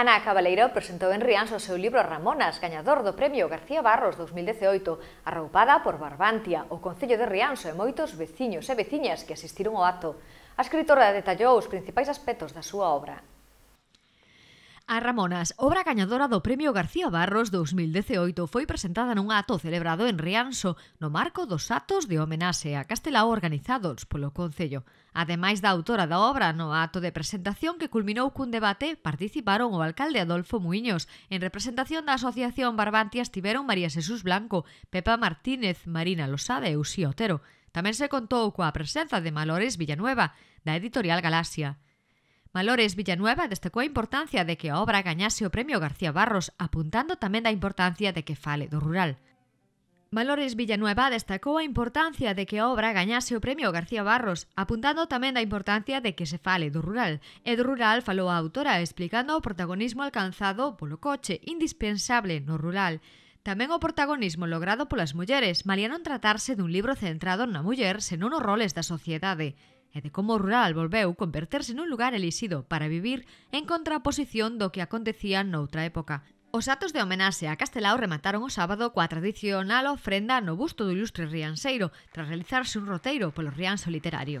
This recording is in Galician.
Ana Cabaleiro presentou en Rianxo o seu libro Ramonas, gañador do Premio García Barros 2018, arroupada por Barbantia, o Concello de Rianxo e moitos veciños e veciñas que asistiron ao acto. A escritora detallou os principais aspectos da súa obra. A Ramonas, obra gañadora do Premio García Barros 2018, foi presentada nun ato celebrado en Rianxo no marco dos atos de homenaxe a Castelao organizados polo Concello. Ademais da autora da obra, no ato de presentación que culminou cun debate, participaron o alcalde Adolfo Muiños. En representación da Asociación Barbantia estiveron María Jesús Blanco, Pepa Martínez, Marina Losada e Uxí Otero. Tamén se contou coa presenza de Malores Villanueva, da editorial Galaxia. Malores Villanueva destacou a importancia de que a obra gañase o Premio García Barros, apuntando tamén da importancia de que fale do rural. Malores Villanueva destacou a importancia de que a obra gañase o Premio García Barros, apuntando tamén da importancia de que se fale do rural. E do rural falou a autora explicando o protagonismo alcanzado polo coche, indispensable no rural. Tamén o protagonismo logrado polas mulleres, malía non tratarse dun libro centrado na muller, senón os roles da sociedade e de como o rural volveu converterse nun lugar elixido para vivir en contraposición do que acontecía noutra época. Os atos de homenaxe a Castelao remataron o sábado coa tradicional ofrenda no busto do ilustre rianseiro, tras realizarse un roteiro polo rianso literario.